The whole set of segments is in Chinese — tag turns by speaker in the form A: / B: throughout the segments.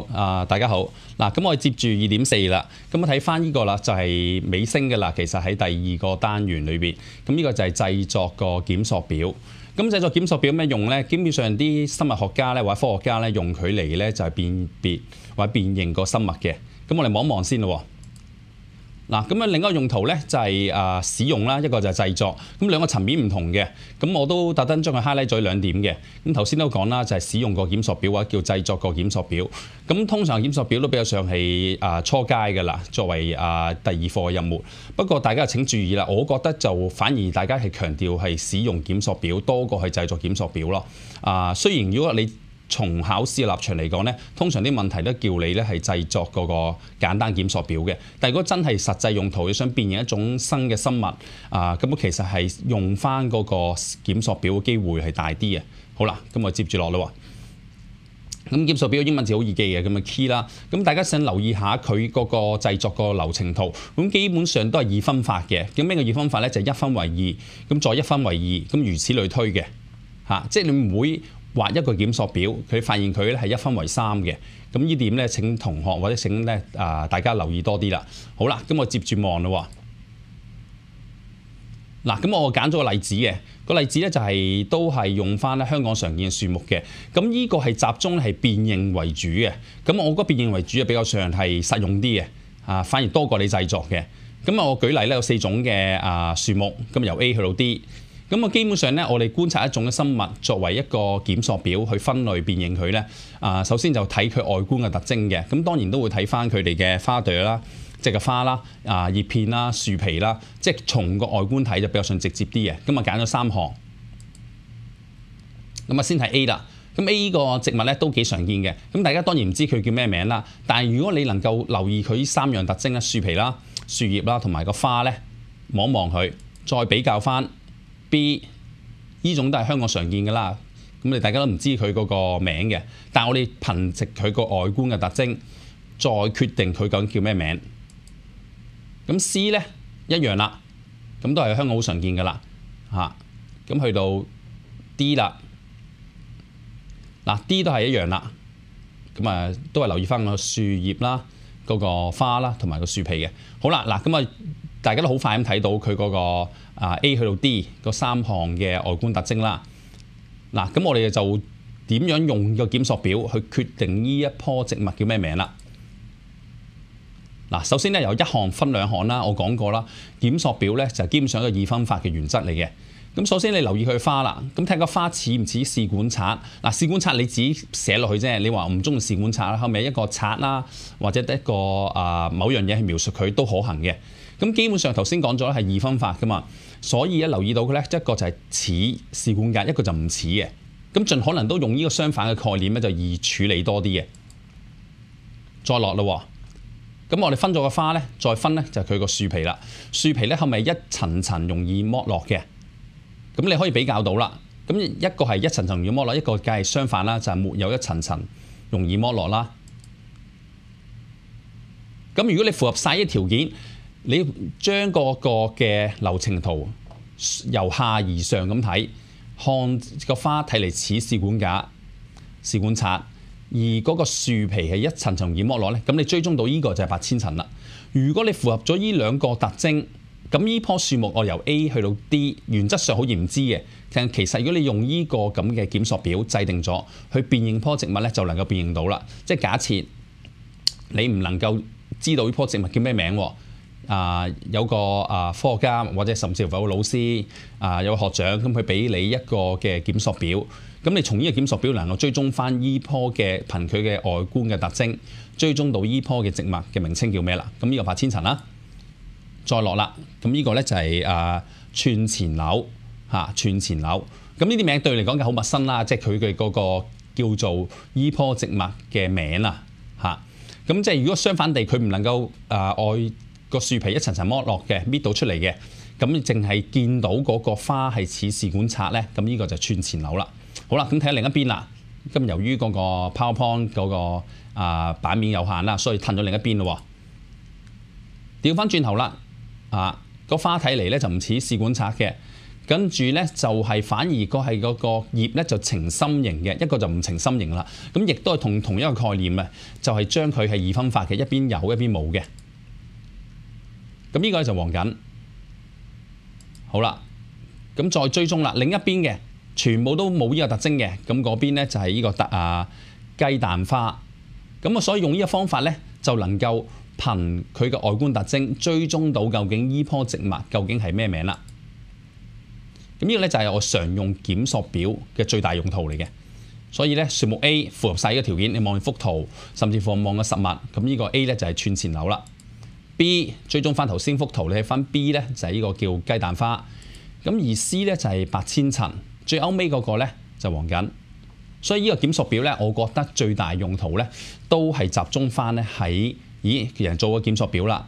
A: 好啊，大家好。嗱，咁我接住二點四啦。咁我睇翻呢個啦，就係尾升嘅啦。其實喺第二個單元裏面，咁呢個就係製作個檢索表。咁製作檢索表咩用呢？基本上啲生物學家咧或者科學家咧用佢嚟咧就係辨別或者辨認個生物嘅。咁我哋望一望先咯。嗱，咁樣另一個用途咧就係啊使用啦，一個就係製作，咁兩個層面唔同嘅，咁我都特登將佢 highlight 咗兩點嘅。咁頭先都講啦，就係使用個檢索表或者叫製作個檢索表。咁通常檢索表都比較上係啊初階嘅啦，作為啊第二課嘅任務。不過大家請注意啦，我覺得就反而大家係強調係使用檢索表多過係製作檢索表咯。啊，雖然如果你從考試嘅立場嚟講呢通常啲問題都叫你呢係製作嗰個簡單檢索表嘅。但如果真係實際用途，你想變認一種新嘅生物啊，咁其實係用翻嗰個檢索表嘅機會係大啲嘅。好啦，咁我接住落啦喎。咁檢索表嘅英文字好易記嘅，咁啊 key 啦。咁大家想留意下佢嗰個製作個流程圖。咁基本上都係二分法嘅。咁咩叫二分法呢？就一分為二，咁再一分為二，咁如此類推嘅。嚇，即係你唔會畫一個檢索表，佢發現佢咧係一分為三嘅。咁呢點咧，請同學或者請咧啊大家留意多啲啦。好啦，咁我接住望啦。嗱，咁我揀咗個例子嘅，個例子咧就係都係用翻咧香港常見嘅樹木嘅。咁呢個係集中係變形為主嘅。咁我覺得變形為主啊比較上係實用啲嘅。啊，反而多過你製作嘅。咁啊，我舉例咧有四種嘅啊樹木，咁由 A 去到 D。咁啊，基本上咧，我哋觀察一種嘅生物作為一個檢索表去分類辨認佢咧。啊，首先就睇佢外觀嘅特徵嘅。咁當然都會睇翻佢哋嘅花朵啦，即係花啦，啊葉片啦、樹皮啦，即係從個外觀睇就比較上直接啲嘅。咁啊，揀咗三項，咁啊先睇 A 啦。咁 A 個植物咧都幾常見嘅。咁大家當然唔知佢叫咩名啦，但係如果你能夠留意佢三樣特徵咧，樹皮啦、樹葉啦同埋個花咧，望望佢，再比較翻。B 依種都係香港常見㗎啦，咁你大家都唔知佢嗰個名嘅，但我哋憑藉佢個外觀嘅特徵，再決定佢究竟叫咩名。咁 C 咧一樣啦，咁都係香港好常見㗎啦，嚇，咁去到 D 啦，嗱 D 都係一樣啦，咁啊都係留意翻個樹葉啦、嗰個花啦同埋個樹皮嘅。好啦，嗱咁啊。大家都好快咁睇到佢嗰個啊 A 去到 D 嗰三項嘅外觀特徵啦。嗱，咁我哋就點樣用個檢索表去決定呢一棵植物叫咩名啦？嗱，首先咧有一項分兩項啦。我講過啦，檢索表咧就基本上一個二分法嘅原則嚟嘅。咁首先你留意佢花啦，咁睇個花似唔似試管刷？嗱，試管刷你只寫落去啫。你話唔中意試管刷啦，後尾一個刷啦，或者一個啊某樣嘢去描述佢都可行嘅。咁基本上頭先講咗係二分法噶嘛，所以一留意到佢咧一個就係似试管格，一個就唔似嘅。咁盡可能都用呢個相反嘅概念咧，就易處理多啲嘅。再落咯，咁我哋分咗個花咧，再分咧就係佢個樹皮啦。樹皮咧係咪一層層容易剝落嘅？咁你可以比較到啦。咁一個係一層層容易剝落，一個梗係相反啦，就係沒有一層層容易剝落啦。咁如果你符合晒啲條件。你將嗰個嘅流程圖由下而上咁睇，看個花睇嚟似試管架、試管刷，而嗰個樹皮係一層層掩摸落咧，咁你追蹤到呢個就係八千層啦。如果你符合咗呢兩個特徵，咁呢棵樹木我由 A 去到 D，原則上好嚴知嘅，但其實如果你用呢個咁嘅檢索表制定咗去辨認棵植物咧，就能夠辨認到啦。即係假設你唔能夠知道呢棵植物叫咩名喎？啊！有個啊，科學家或者甚至乎有老師啊，有個學長咁，佢俾你一個嘅檢索表，咁你從呢個檢索表能夠追蹤翻依棵嘅貧佢嘅外觀嘅特徵，追蹤到依棵嘅植物嘅名稱叫咩啦？咁呢個八千層啦，再落啦。咁呢個咧就係啊串前樓嚇串前樓，咁呢啲名對嚟講嘅好陌生啦，即係佢嘅嗰個叫做依棵植物嘅名啊嚇。咁即係如果相反地，佢唔能夠啊愛。個樹皮一層層剝落嘅，搣到出嚟嘅，咁淨係見到嗰個花係似試管刷咧，咁呢個就串前樓啦。好啦，咁睇下另一邊啦。咁由於嗰個 PowerPoint 嗰個啊版面有限啦，所以褪咗另一邊咯。調翻轉頭啦，啊個花睇嚟咧就唔似試管刷嘅，跟住咧就係反而個係嗰個葉咧就呈心形嘅，一個就唔呈心形啦。咁亦都係同同一個概念啊，就係將佢係二分法嘅，一邊有一邊冇嘅。咁呢個咧就黃緊，好啦，咁再追蹤啦，另一邊嘅全部都冇呢個特徵嘅，咁嗰邊咧就係呢個特啊雞蛋花。咁啊，所以用呢個方法咧，就能夠憑佢嘅外觀特徵追蹤到究竟呢棵植物究竟係咩名啦。咁呢個咧就係我常用檢索表嘅最大用途嚟嘅。所以咧，樹木 A 符合呢個條件，你望幅圖，甚至乎望個實物，咁呢個 A 咧就係串錢柳啦。B 追蹤翻頭先幅圖你分 B 咧就係呢個叫雞蛋花，咁而 C 咧就係白千層，最後尾嗰個咧就黃槿。所以呢個檢索表咧，我覺得最大用途咧都係集中翻咧喺咦人做個檢索表啦，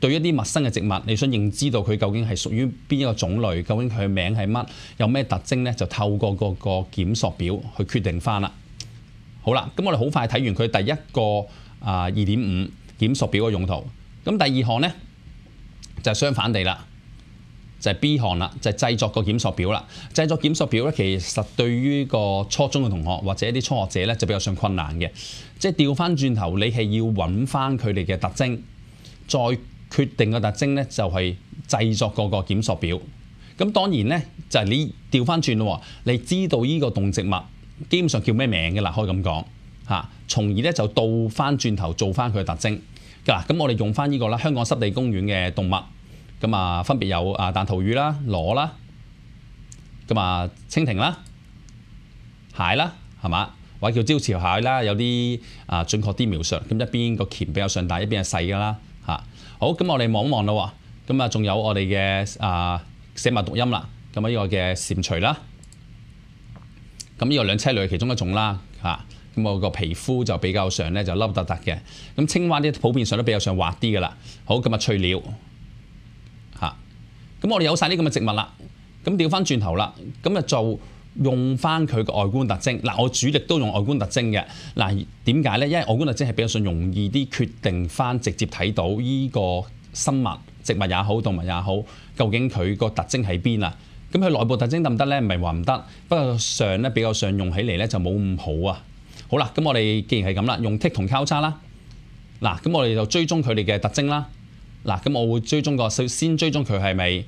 A: 對一啲陌生嘅植物，你想認知道佢究竟係屬於邊一個種類，究竟佢名係乜，有咩特徵咧，就透過嗰個檢索表去決定翻啦。好啦，咁我哋好快睇完佢第一個啊二點五檢索表嘅用途。咁第二項呢，就係相反地啦，就係 B 項啦，就係製作個檢索表啦。製作檢索表呢，其實對於個初中嘅同學或者啲初學者呢，就比較上困難嘅。即係調翻轉頭，你係要揾翻佢哋嘅特徵，再決定個特徵呢，就係製作個個檢索表。咁當然呢，就係你調翻轉咯，你知道呢個動植物基本上叫咩名嘅啦，可以咁講嚇，從而呢，就倒翻轉頭做翻佢嘅特徵。嗱，咁我哋用翻呢個啦，香港濕地公園嘅動物，咁啊分別有啊彈頭魚啦、螺啦，咁啊蜻蜓啦、蟹啦，係嘛？或者叫招潮蟹啦，有啲啊準確啲描述。咁一邊個鉛比較上大，一邊係細噶啦，嚇。好，咁我哋望一望咯。咁啊，仲有我哋嘅啊寫物讀音啦。咁啊，呢個嘅蟬除啦。咁呢個兩車類其中一種啦，嚇。咁我個皮膚就比較上咧，就凹凸凸嘅。咁青蛙啲普遍上都比較上滑啲噶啦。好咁啊，翠鳥嚇。咁我哋有曬呢咁嘅植物啦。咁調翻轉頭啦，咁啊就用翻佢個外觀特徵嗱。我主力都用外觀特徵嘅嗱。點解咧？因為外觀特徵係比較上容易啲決定翻，直接睇到呢個生物植物也好，動物也好，究竟佢個特徵喺邊啊？咁佢內部特徵得唔得咧？唔係話唔得，不過上咧比較上用起嚟咧就冇咁好啊。好啦，咁我哋既然係咁啦，用 tick 同交叉啦。嗱，咁我哋就追蹤佢哋嘅特徵啦。嗱，咁我會追蹤個先先追蹤佢係咪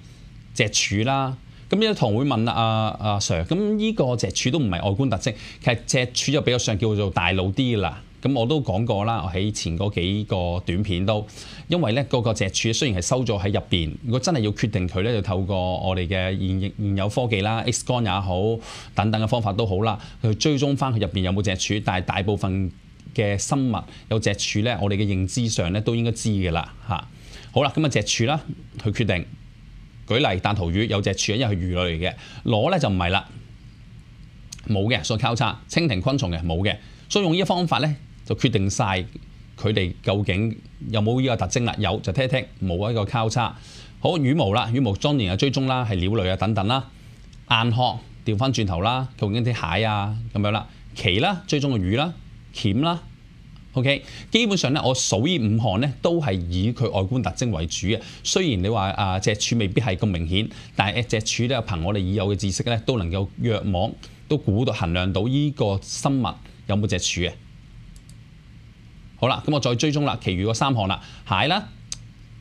A: 隻柱啦。咁有同堂會問啊啊 Sir，咁呢個隻柱都唔係外觀特徵，其實隻柱就比較上叫做大腦啲啦。咁我都講過啦，喺前嗰幾個短片都，因為咧個個隻柱雖然係收咗喺入邊，如果真係要決定佢咧，就透過我哋嘅現現有科技啦，X 光也好，等等嘅方法都好啦，去追蹤翻佢入邊有冇隻柱。但係大部分嘅生物有隻柱咧，我哋嘅認知上咧都應該知嘅啦嚇。好啦，咁啊隻柱啦，去決定。舉例，彈頭魚有隻柱，因為係魚類嚟嘅，螺咧就唔係啦，冇嘅，所以交叉。蜻蜓昆蟲嘅冇嘅，所以用呢啲方法咧。決定晒佢哋究竟有冇呢個特徵啦？有就聽一聽，冇一個交叉好羽毛啦，羽毛當然係追蹤啦，係鳥類啊等等啦。硬殼調翻轉頭啦，究竟啲蟹啊咁樣啦，鰭啦追蹤個魚啦，鉗啦。OK，基本上咧，我數呢五項咧都係以佢外觀特徵為主嘅。雖然你話啊，脊柱未必係咁明顯，但係隻柱咧憑我哋已有嘅知識咧，都能夠約網都估到衡量到依個生物有冇隻柱嘅。好啦，咁我再追踪啦，其余嗰三项啦，蟹啦、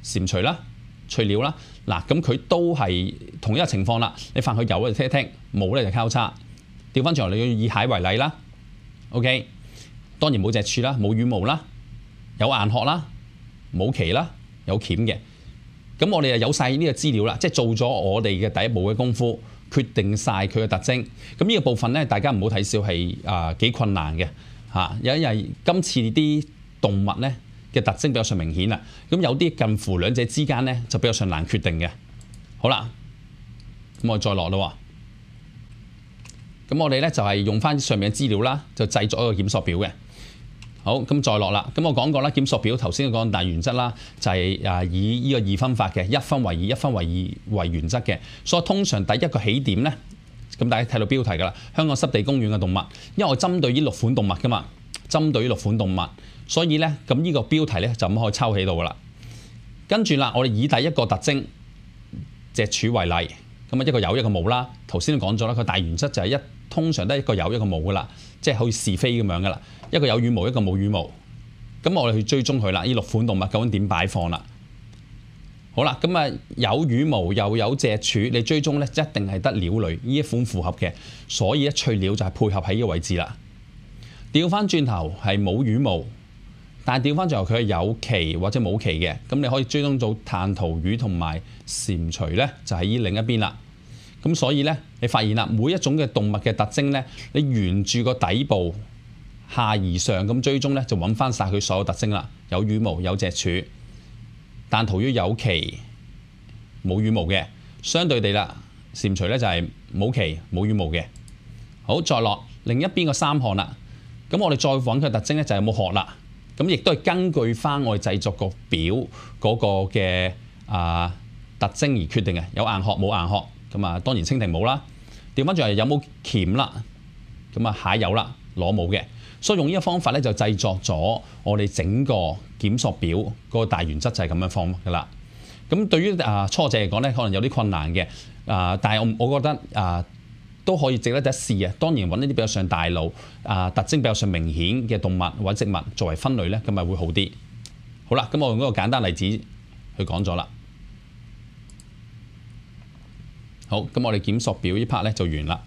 A: 蟾除啦、除鳥啦，嗱，咁佢都系同一个情况啦。你凡佢有嘅听听，冇咧就交叉。调翻转头，你要以蟹为例啦。O K，当然冇只柱啦，冇羽毛啦，有硬壳啦，冇旗啦，有钳嘅。咁我哋啊有晒呢个资料啦，即系做咗我哋嘅第一步嘅功夫，决定晒佢嘅特征。咁呢个部分咧，大家唔好睇少，系啊几困难嘅吓。有一日，今次啲。動物咧嘅特徵比較上明顯啦，咁有啲近乎兩者之間咧就比較上難決定嘅。好啦，咁我再落咯。咁我哋咧就係用翻上面嘅資料啦，就製作一個檢索表嘅。好，咁再落啦。咁我講過啦，檢索表頭先講大原則啦，就係啊以呢個二分法嘅一分为二、一分为二為原則嘅。所以通常第一個起點咧，咁大家睇到標題噶啦，香港濕地公園嘅動物，因為我針對呢六款動物噶嘛。針對呢六款動物，所以呢，咁呢個標題呢，就咁可以抽起到噶啦。跟住啦，我哋以第一個特徵脊柱為例，咁啊一個有，一個冇啦。頭先都講咗啦，佢大原則就係一通常都係一個有，一個冇噶啦，即係好似是非咁樣噶啦，一個有羽毛，一個冇羽毛。咁我哋去追蹤佢啦，呢六款動物究竟點擺放啦？好啦，咁啊有羽毛又有脊柱，你追蹤咧一定係得鳥類呢一款符合嘅，所以一翠鳥就係配合喺呢個位置啦。調翻轉頭係冇羽毛，但係調翻轉頭佢係有鰭或者冇鰭嘅。咁你可以追蹤到炭途魚同埋蟬蜍咧，就喺依另一邊啦。咁所以咧，你發現啦，每一種嘅動物嘅特徵咧，你沿住個底部下而上咁追蹤咧，就揾翻晒佢所有特徵啦。有羽毛有脊柱，但途魚有鰭冇羽毛嘅，相對地啦，蟬蜍咧就係冇鰭冇羽毛嘅。好再落另一邊個三項啦。咁我哋再揾佢特徵咧，就係有冇殼啦。咁亦都係根據翻我哋製作個表嗰個嘅啊特徵而決定嘅。有硬殼冇硬殼。咁啊，當然蜻蜓冇啦。調翻轉嚟有冇鉗啦？咁啊，蟹有啦，螺冇嘅。所以用呢個方法咧，就製作咗我哋整個檢索表個大原則就係咁樣放噶啦。咁對於啊初者嚟講咧，可能有啲困難嘅。啊，但係我我覺得啊。都可以值得一試啊！當然揾一啲比較上大腦啊，特徵比較上明顯嘅動物或者植物作為分類咧，咁咪會好啲。好啦，咁我用個簡單例子去講咗啦。好，咁我哋檢索表呢 part 咧就完啦。